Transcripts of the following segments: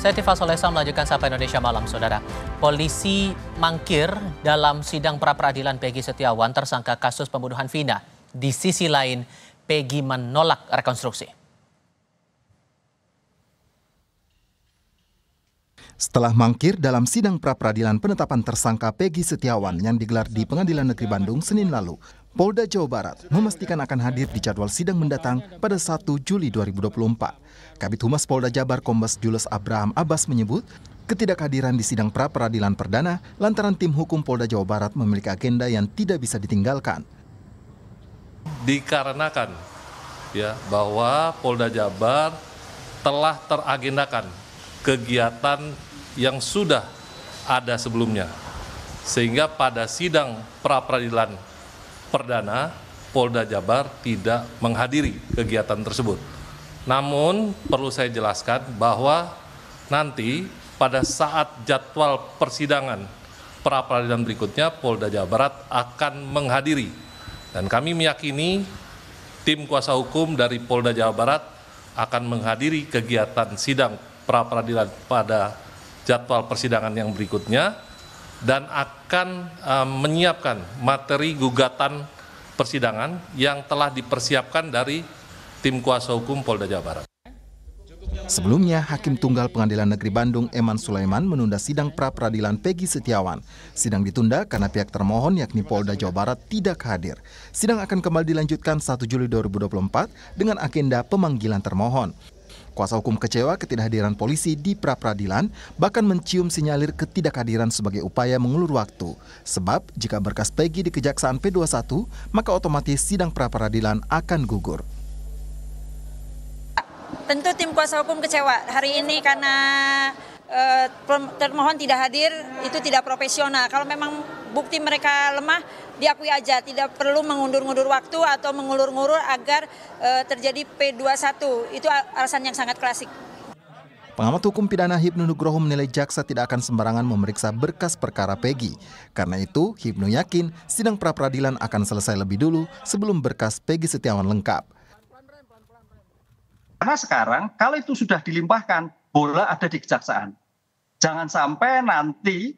Saya Tifa Solesa melanjutkan Sapa Indonesia Malam, Saudara. Polisi mangkir dalam sidang pra-peradilan Peggy Setiawan tersangka kasus pembunuhan Vina. Di sisi lain, Peggy menolak rekonstruksi. Setelah mangkir dalam sidang pra-peradilan penetapan tersangka Peggy Setiawan yang digelar di Pengadilan Negeri Bandung Senin lalu, Polda Jawa Barat memastikan akan hadir di jadwal sidang mendatang pada 1 Juli 2024. Kabit Humas Polda Jabar Kombes Julius Abraham Abbas menyebut, ketidakhadiran di sidang pra peradilan perdana lantaran tim hukum Polda Jawa Barat memiliki agenda yang tidak bisa ditinggalkan. Dikarenakan ya bahwa Polda Jabar telah teragendakan kegiatan yang sudah ada sebelumnya. Sehingga pada sidang pra peradilan perdana Polda Jabar tidak menghadiri kegiatan tersebut. Namun perlu saya jelaskan bahwa nanti pada saat jadwal persidangan pra peradilan berikutnya Polda Jawa Barat akan menghadiri dan kami meyakini tim kuasa hukum dari Polda Jawa Barat akan menghadiri kegiatan sidang pra peradilan pada jadwal persidangan yang berikutnya dan akan uh, menyiapkan materi gugatan persidangan yang telah dipersiapkan dari tim kuasa hukum Polda Jawa Barat. Sebelumnya, Hakim Tunggal Pengadilan Negeri Bandung Eman Sulaiman menunda sidang pra-peradilan Peggy Setiawan. Sidang ditunda karena pihak termohon yakni Polda Jawa Barat tidak hadir. Sidang akan kembali dilanjutkan 1 Juli 2024 dengan agenda pemanggilan termohon. Kuasa hukum kecewa ketidakhadiran polisi di pra-peradilan, bahkan mencium sinyalir ketidakhadiran sebagai upaya mengulur waktu. Sebab, jika berkas Peggy di Kejaksaan P21, maka otomatis sidang pra-peradilan akan gugur. Tentu tim kuasa hukum kecewa hari ini karena eh, termohon tidak hadir itu tidak profesional. Kalau memang bukti mereka lemah diakui aja, tidak perlu mengundur-undur waktu atau mengulur-ngulur agar eh, terjadi P21. Itu alasan yang sangat klasik. Pengamat hukum pidana Hipnu Nugroho menilai jaksa tidak akan sembarangan memeriksa berkas perkara Peggy. Karena itu, Hipnu yakin sidang pra peradilan akan selesai lebih dulu sebelum berkas Peggy Setiawan lengkap karena sekarang kalau itu sudah dilimpahkan bola ada di kejaksaan jangan sampai nanti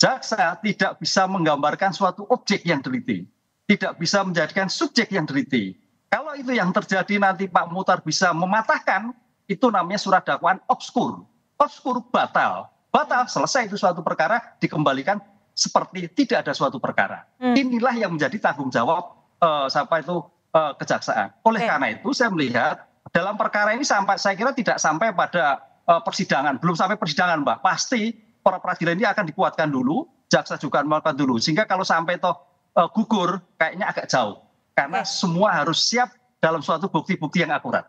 jaksa tidak bisa menggambarkan suatu objek yang teliti tidak bisa menjadikan subjek yang teliti kalau itu yang terjadi nanti Pak Mutar bisa mematahkan itu namanya surat dakwaan obskur obskur batal batal selesai itu suatu perkara dikembalikan seperti tidak ada suatu perkara hmm. inilah yang menjadi tanggung jawab uh, siapa itu uh, kejaksaan oleh okay. karena itu saya melihat dalam perkara ini sampai saya kira tidak sampai pada eh, persidangan, belum sampai persidangan, Mbak. Pasti para peradilan ini akan dikuatkan dulu, jaksa juga akan melakukan dulu. Sehingga kalau sampai toh eh, gugur kayaknya agak jauh karena semua harus siap dalam suatu bukti-bukti yang akurat.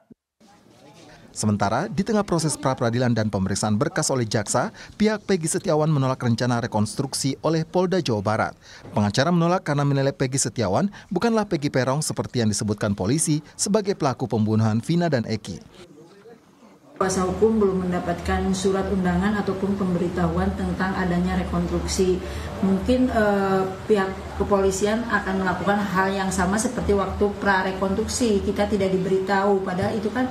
Sementara, di tengah proses pra-peradilan dan pemeriksaan berkas oleh jaksa, pihak Pegi Setiawan menolak rencana rekonstruksi oleh Polda Jawa Barat. Pengacara menolak karena menilai Pegi Setiawan bukanlah Pegi Perong seperti yang disebutkan polisi sebagai pelaku pembunuhan Vina dan Eki. Kuasa hukum belum mendapatkan surat undangan ataupun pemberitahuan tentang adanya rekonstruksi. Mungkin eh, pihak kepolisian akan melakukan hal yang sama seperti waktu pra-rekonstruksi. Kita tidak diberitahu, padahal itu kan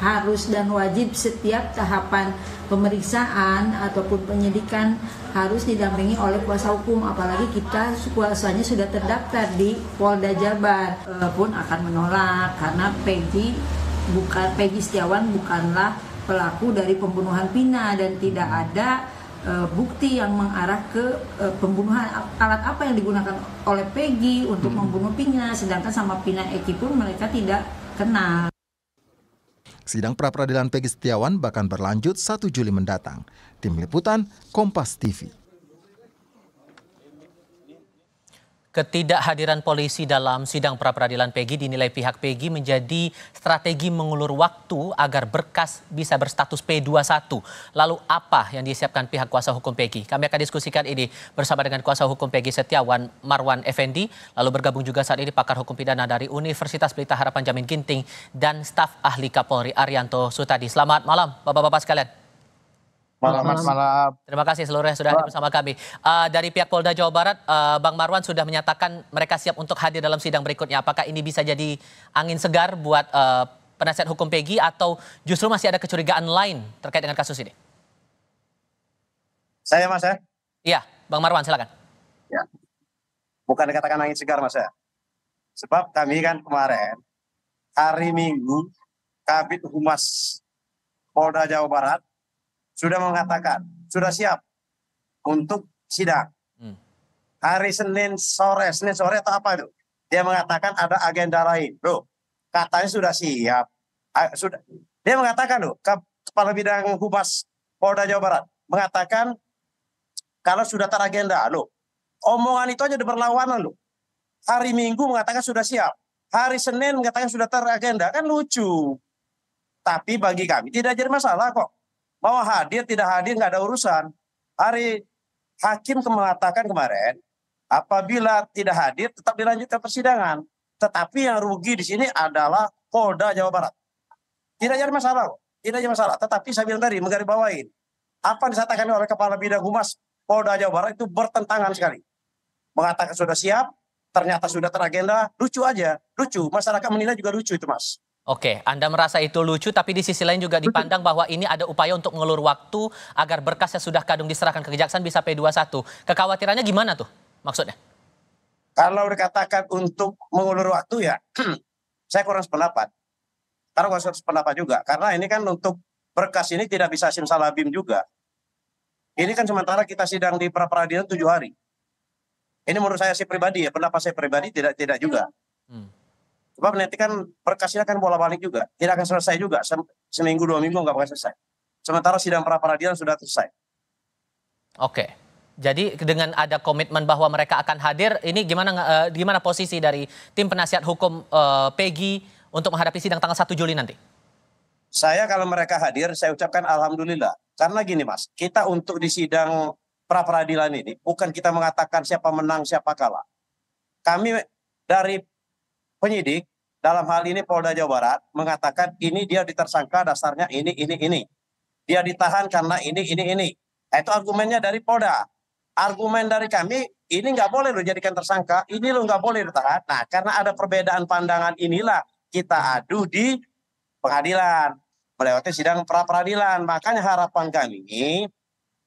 harus dan wajib setiap tahapan pemeriksaan ataupun penyidikan harus didampingi oleh kuasa hukum apalagi kita kuasanya sudah terdaftar di Polda Jabar e, pun akan menolak karena Peggy bukan Peggy Setiawan bukanlah pelaku dari pembunuhan Pina dan tidak ada e, bukti yang mengarah ke e, pembunuhan alat apa yang digunakan oleh Peggy untuk hmm. membunuh Pina sedangkan sama Pina Eki pun mereka tidak kenal Sidang pra-peradilan Peggy Setiawan bahkan berlanjut 1 Juli mendatang. Tim Liputan, Kompas TV. Ketidakhadiran polisi dalam sidang pra-peradilan Pegi dinilai pihak Pegi menjadi strategi mengulur waktu agar berkas bisa berstatus P21. Lalu apa yang disiapkan pihak kuasa hukum Pegi? Kami akan diskusikan ini bersama dengan kuasa hukum Pegi Setiawan Marwan Effendi. Lalu bergabung juga saat ini pakar hukum pidana dari Universitas Pelita Harapan Jamin Ginting dan staf ahli Kapolri Arianto Sutadi. Selamat malam Bapak-Bapak sekalian. Malam, malam. malam. Terima kasih seluruhnya sudah hadir bersama kami. Uh, dari pihak Polda Jawa Barat, uh, Bang Marwan sudah menyatakan mereka siap untuk hadir dalam sidang berikutnya. Apakah ini bisa jadi angin segar buat uh, penasihat hukum Pegi atau justru masih ada kecurigaan lain terkait dengan kasus ini? Saya mas ya? Iya, Bang Marwan silakan. Ya. Bukan dikatakan angin segar mas ya. Sebab kami kan kemarin hari Minggu Kabit Humas Polda Jawa Barat sudah mengatakan sudah siap untuk sidang. Hmm. Hari Senin sore, Senin sore atau apa itu? Dia mengatakan ada agenda lain. Loh, katanya sudah siap. sudah. Dia mengatakan loh, Kepala Bidang Humas Polda Jawa Barat mengatakan kalau sudah teragenda. Loh, omongan itu aja berlawanan loh. Hari Minggu mengatakan sudah siap. Hari Senin mengatakan sudah teragenda. Kan lucu. Tapi bagi kami tidak jadi masalah kok. Mau hadir tidak hadir nggak ada urusan. Hari hakim mengatakan kemarin apabila tidak hadir tetap dilanjutkan persidangan. Tetapi yang rugi di sini adalah Polda Jawa Barat. Tidak jadi masalah kok. Tidak jadi masalah. Tetapi saya bilang tadi menggaribawain apa yang disatakan oleh Kepala Bidang Humas Polda Jawa Barat itu bertentangan sekali. Mengatakan sudah siap, ternyata sudah teragenda, lucu aja, lucu. Masyarakat menilai juga lucu itu mas. Oke, Anda merasa itu lucu, tapi di sisi lain juga dipandang bahwa ini ada upaya untuk mengelur waktu agar berkas yang sudah kadung diserahkan ke kejaksaan bisa P21. Kekhawatirannya gimana tuh maksudnya? Kalau dikatakan untuk mengulur waktu ya, saya kurang sependapat. Karena kurang sependapat juga, karena ini kan untuk berkas ini tidak bisa simsalabim juga. Ini kan sementara kita sidang di pra peradilan tujuh hari. Ini menurut saya sih pribadi ya, pendapat saya pribadi tidak tidak juga. Hmm. Sebab nanti kan perkasinya kan bola balik juga. Tidak akan selesai juga. Seminggu, dua minggu nggak akan selesai. Sementara sidang pra-peradilan sudah selesai. Oke. Jadi dengan ada komitmen bahwa mereka akan hadir, ini gimana uh, gimana posisi dari tim penasihat hukum uh, eh, Pegi untuk menghadapi sidang tanggal 1 Juli nanti? Saya kalau mereka hadir, saya ucapkan alhamdulillah. Karena gini Mas, kita untuk di sidang pra peradilan ini bukan kita mengatakan siapa menang, siapa kalah. Kami dari penyidik dalam hal ini Polda Jawa Barat mengatakan ini dia ditersangka dasarnya ini, ini, ini. Dia ditahan karena ini, ini, ini. Itu argumennya dari Polda. Argumen dari kami, ini nggak boleh lo jadikan tersangka, ini lo nggak boleh ditahan. Nah, karena ada perbedaan pandangan inilah kita adu di pengadilan. Melewati sidang pra-peradilan. Makanya harapan kami ini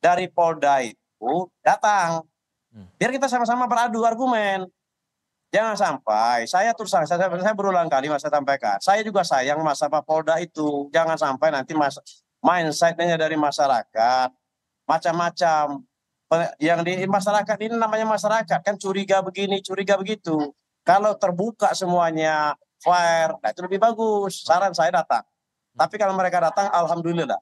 dari Polda itu datang. Hmm. Biar kita sama-sama beradu argumen. Jangan sampai saya terus saya, saya, saya berulang kali mas saya sampaikan. Saya juga sayang masa Pak Polda itu. Jangan sampai nanti mas mindsetnya dari masyarakat macam-macam yang di masyarakat ini namanya masyarakat kan curiga begini curiga begitu kalau terbuka semuanya fair nah itu lebih bagus saran saya datang tapi kalau mereka datang alhamdulillah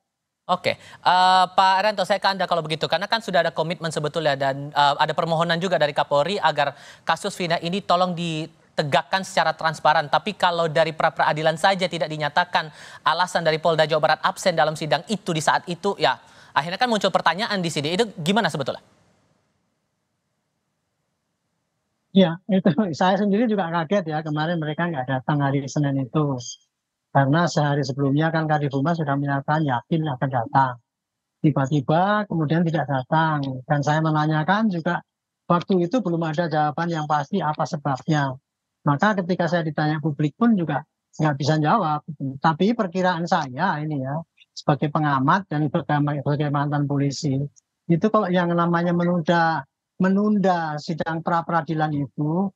Oke, uh, Pak Rento, saya ke Anda kalau begitu, karena kan sudah ada komitmen sebetulnya dan uh, ada permohonan juga dari Kapolri agar kasus Vina ini tolong ditegakkan secara transparan. Tapi kalau dari pra peradilan saja tidak dinyatakan alasan dari Polda Jawa Barat absen dalam sidang itu di saat itu, ya akhirnya kan muncul pertanyaan di sini. Itu gimana sebetulnya? Ya, itu saya sendiri juga kaget ya kemarin mereka nggak datang hari Senin itu. Karena sehari sebelumnya kan Kadifumas sudah menyatakan yakin akan datang. Tiba-tiba kemudian tidak datang. Dan saya menanyakan juga waktu itu belum ada jawaban yang pasti apa sebabnya. Maka ketika saya ditanya publik pun juga nggak bisa jawab. Tapi perkiraan saya ini ya, sebagai pengamat dan sebagai mantan polisi, itu kalau yang namanya menunda menunda sidang pra peradilan itu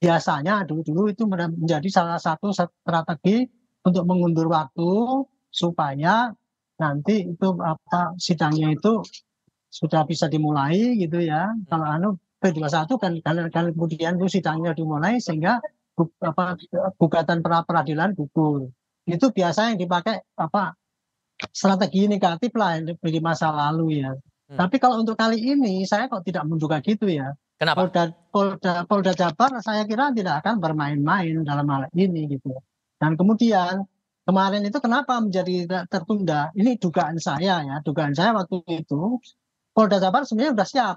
biasanya dulu dulu itu menjadi salah satu strategi untuk mengundur waktu supaya nanti itu apa sidangnya itu sudah bisa dimulai gitu ya. Kalau anu P21 kan kalau kemudian itu sidangnya dimulai sehingga apa, gugatan pra peradilan gugur. Itu biasa yang dipakai apa strategi negatif lah di masa lalu ya. Hmm. Tapi kalau untuk kali ini saya kok tidak menduga gitu ya. Kenapa? Polda, Polda, Polda Jabar saya kira tidak akan bermain-main dalam hal ini gitu. Dan kemudian kemarin itu kenapa menjadi tertunda? Ini dugaan saya ya, dugaan saya waktu itu Polda Jabar sebenarnya sudah siap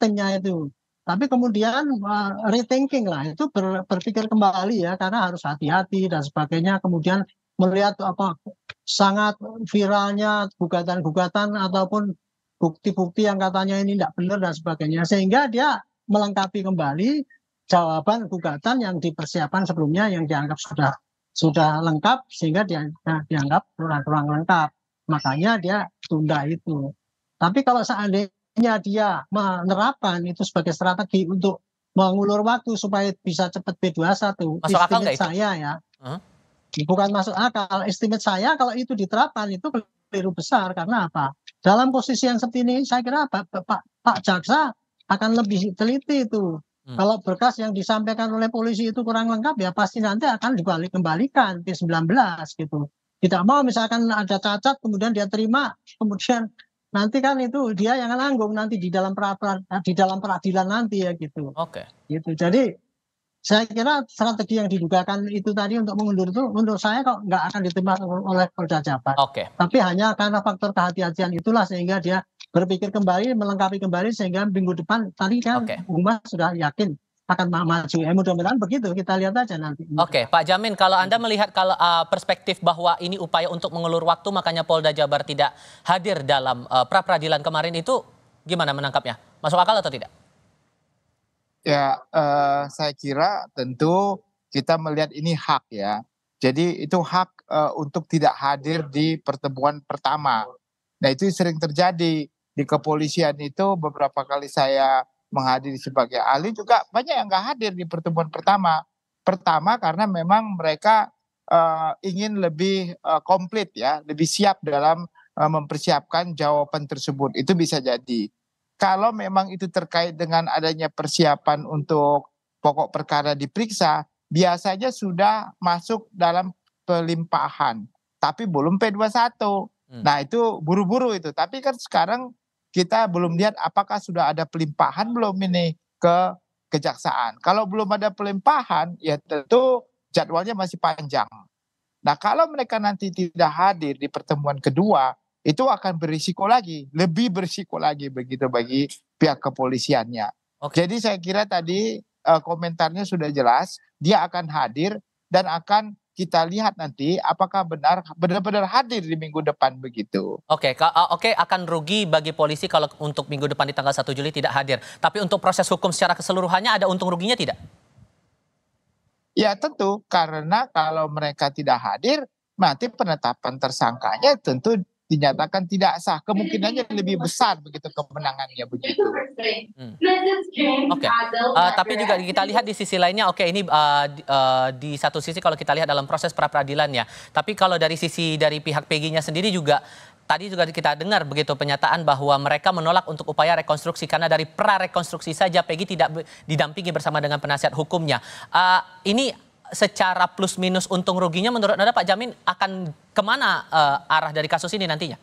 timnya itu. Tapi kemudian uh, rethinking lah itu ber, berpikir kembali ya karena harus hati-hati dan sebagainya. Kemudian melihat apa sangat viralnya gugatan-gugatan ataupun bukti-bukti yang katanya ini tidak benar dan sebagainya. Sehingga dia melengkapi kembali jawaban gugatan yang dipersiapkan sebelumnya yang dianggap sudah sudah lengkap sehingga dia, nah, dianggap kurang kurang lengkap. Makanya dia tunda itu. Tapi kalau seandainya dia menerapkan itu sebagai strategi untuk mengulur waktu supaya bisa cepat B21, masuk akal saya ya. Huh? Bukan masuk akal, estimate saya kalau itu diterapkan itu keliru besar karena apa? Dalam posisi yang seperti ini saya kira Pak Pak, Pak Jaksa akan lebih teliti itu Hmm. Kalau berkas yang disampaikan oleh polisi itu kurang lengkap ya pasti nanti akan dibalik kembalikan P19 gitu. Tidak mau misalkan ada cacat kemudian dia terima kemudian nanti kan itu dia yang nanggung nanti di dalam peraturan eh, di dalam peradilan nanti ya gitu. Oke. Okay. Gitu. Jadi saya kira strategi yang didugakan itu tadi untuk mengundur itu menurut saya kok nggak akan diterima oleh Polda Jabar. Oke. Okay. Tapi hanya karena faktor kehati-hatian itulah sehingga dia berpikir kembali, melengkapi kembali sehingga minggu depan tadi kan okay. Umar sudah yakin akan maju. Ya, mudah-mudahan begitu. Kita lihat aja nanti. Oke, okay, Pak Jamin, kalau Anda melihat kalau uh, perspektif bahwa ini upaya untuk mengelur waktu, makanya Polda Jabar tidak hadir dalam uh, ah, pra peradilan kemarin itu, gimana menangkapnya? Masuk akal atau tidak? Ya, uh, saya kira tentu kita melihat ini hak ya. Jadi itu hak uh, untuk tidak hadir di pertemuan pertama. Nah itu sering terjadi di kepolisian itu beberapa kali saya menghadiri sebagai ahli juga banyak yang nggak hadir di pertemuan pertama. Pertama karena memang mereka uh, ingin lebih uh, komplit ya, lebih siap dalam uh, mempersiapkan jawaban tersebut. Itu bisa jadi. Kalau memang itu terkait dengan adanya persiapan untuk pokok perkara diperiksa, biasanya sudah masuk dalam pelimpahan, tapi belum P21. Hmm. Nah, itu buru-buru itu. Tapi kan sekarang kita belum lihat apakah sudah ada pelimpahan belum ini ke kejaksaan. Kalau belum ada pelimpahan, ya tentu jadwalnya masih panjang. Nah, kalau mereka nanti tidak hadir di pertemuan kedua, itu akan berisiko lagi, lebih berisiko lagi begitu bagi pihak kepolisiannya. Okay. Jadi saya kira tadi eh, komentarnya sudah jelas, dia akan hadir dan akan kita lihat nanti apakah benar benar-benar hadir di minggu depan begitu. Oke, okay, oke okay, akan rugi bagi polisi kalau untuk minggu depan di tanggal 1 Juli tidak hadir. Tapi untuk proses hukum secara keseluruhannya ada untung ruginya tidak? Ya tentu karena kalau mereka tidak hadir nanti penetapan tersangkanya tentu dinyatakan tidak sah. Kemungkinannya lebih besar begitu kemenangannya begitu. Hmm. Oke. Okay. Uh, eh, tapi juga kita lihat di sisi lainnya, oke okay, ini uh, uh, di satu sisi kalau kita lihat dalam proses pra peradilan ya. Tapi kalau dari sisi dari pihak PG-nya sendiri juga tadi juga kita dengar begitu pernyataan bahwa mereka menolak untuk upaya rekonstruksi karena dari pra rekonstruksi saja Peggy tidak didampingi bersama dengan penasihat hukumnya. Uh, ini secara plus minus untung ruginya menurut Anda Pak Jamin akan kemana uh, arah dari kasus ini nantinya?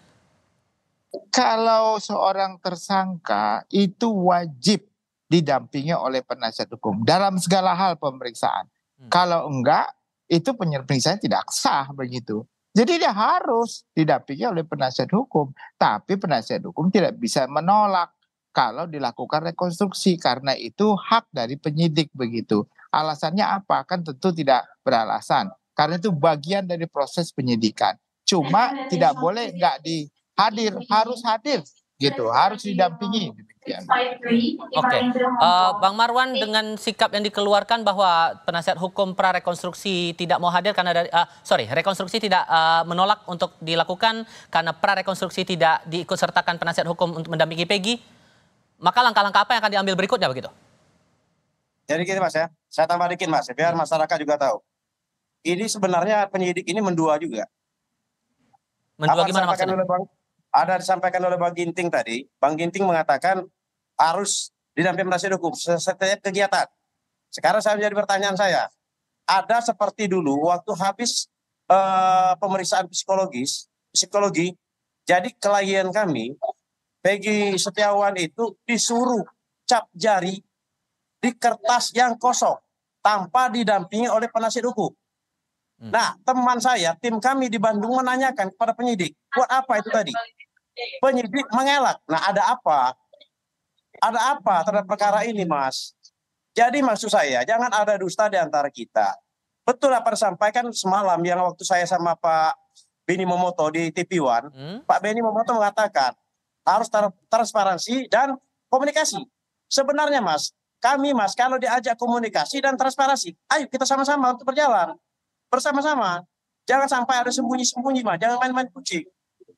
Kalau seorang tersangka itu wajib didampingi oleh penasihat hukum dalam segala hal pemeriksaan. Hmm. Kalau enggak, itu penyelidikan tidak sah begitu. Jadi dia harus didampingi oleh penasihat hukum. Tapi penasihat hukum tidak bisa menolak kalau dilakukan rekonstruksi karena itu hak dari penyidik begitu. Alasannya apa? Kan tentu tidak beralasan. Karena itu bagian dari proses penyidikan. Cuma tidak boleh nggak dihadir, harus hadir gitu, harus didampingi. Demikian. Oke, okay. uh, eh, Bang Marwan dengan sikap yang dikeluarkan bahwa penasihat hukum pra rekonstruksi tidak mau hadir karena dari, uh, sorry rekonstruksi tidak uh, menolak untuk dilakukan karena pra rekonstruksi tidak diikutsertakan penasihat hukum untuk mendampingi Peggy. Maka langkah-langkah apa yang akan diambil berikutnya begitu? Jadi gini Mas ya, saya tambah dikit Mas, biar masyarakat juga tahu. Ini sebenarnya penyidik ini mendua juga. Mendua Apa gimana maksudnya? Oleh Bang, ada disampaikan oleh Bang Ginting tadi, Bang Ginting mengatakan harus didampingi penasihat hukum setiap kegiatan. Sekarang saya menjadi pertanyaan saya, ada seperti dulu waktu habis eh, pemeriksaan psikologis, psikologi, jadi klien kami Peggy Setiawan itu disuruh cap jari di kertas yang kosong tanpa didampingi oleh penasihat hukum. Hmm. Nah, teman saya, tim kami di Bandung menanyakan kepada penyidik, buat apa itu tadi? Penyidik mengelak. Nah, ada apa? Ada apa terhadap perkara ini, Mas? Jadi maksud saya, jangan ada dusta di antara kita. Betul apa disampaikan semalam yang waktu saya sama Pak Beni Momoto di TV One, hmm? Pak Beni Momoto mengatakan harus transparansi dan komunikasi. Sebenarnya Mas, kami mas, kalau diajak komunikasi dan transparansi, ayo kita sama-sama untuk berjalan. Bersama-sama. Jangan sampai ada sembunyi-sembunyi mas, jangan main-main kucing.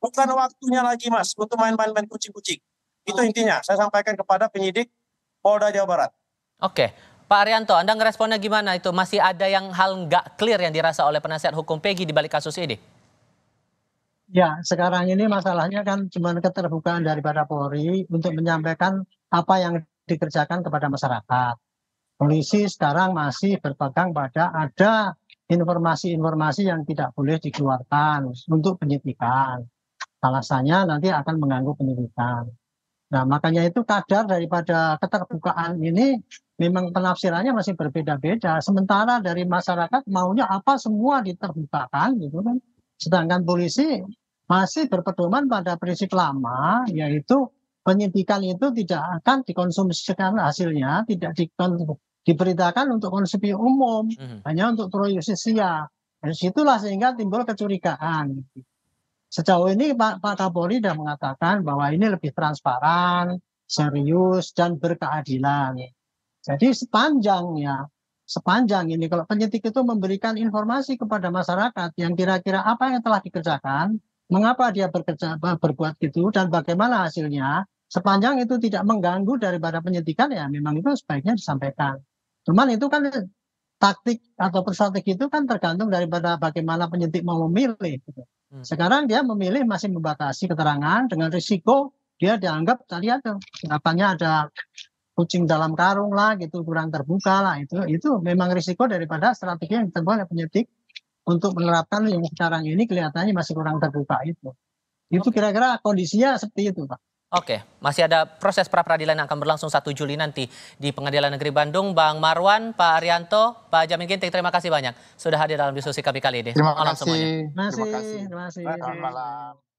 Bukan waktunya lagi mas untuk main-main kucing-kucing. Itu intinya saya sampaikan kepada penyidik Polda Jawa Barat. Oke, Pak Arianto, Anda ngeresponnya gimana itu? Masih ada yang hal nggak clear yang dirasa oleh penasihat hukum Pegi di balik kasus ini? Ya, sekarang ini masalahnya kan cuma keterbukaan daripada Polri untuk menyampaikan apa yang dikerjakan kepada masyarakat. Polisi sekarang masih berpegang pada ada informasi-informasi yang tidak boleh dikeluarkan untuk penyidikan. Alasannya nanti akan mengganggu penyidikan. Nah, makanya itu kadar daripada keterbukaan ini memang penafsirannya masih berbeda-beda. Sementara dari masyarakat maunya apa semua diterbukakan gitu kan. Sedangkan polisi masih berpedoman pada prinsip lama yaitu penyidikan itu tidak akan dikonsumsi sekarang hasilnya, tidak diberitakan untuk konsumsi umum, hmm. hanya untuk pro justisia. Nah, Dari situlah sehingga timbul kecurigaan. Sejauh ini Pak, Pak Kapolri sudah mengatakan bahwa ini lebih transparan, serius, dan berkeadilan. Jadi sepanjang ya, sepanjang ini kalau penyidik itu memberikan informasi kepada masyarakat yang kira-kira apa yang telah dikerjakan, mengapa dia bekerja berbuat gitu dan bagaimana hasilnya sepanjang itu tidak mengganggu daripada penyidikan ya memang itu sebaiknya disampaikan. Cuman itu kan taktik atau persatik itu kan tergantung daripada bagaimana penyidik mau memilih. Gitu. Hmm. Sekarang dia memilih masih membatasi keterangan dengan risiko dia dianggap tadi ada katanya ada kucing dalam karung lah gitu kurang terbuka lah itu itu memang risiko daripada strategi yang ditentukan oleh penyidik untuk menerapkan yang sekarang ini kelihatannya masih kurang terbuka itu. Itu kira-kira kondisinya seperti itu, Pak. Oke, masih ada proses pra peradilan yang akan berlangsung 1 Juli nanti di Pengadilan Negeri Bandung. Bang Marwan, Pak Arianto, Pak Jamin Ginting, terima kasih banyak sudah hadir dalam diskusi kami kali ini. Terima kasih. Terima kasih. Terima kasih. Terima kasih. Selamat malam.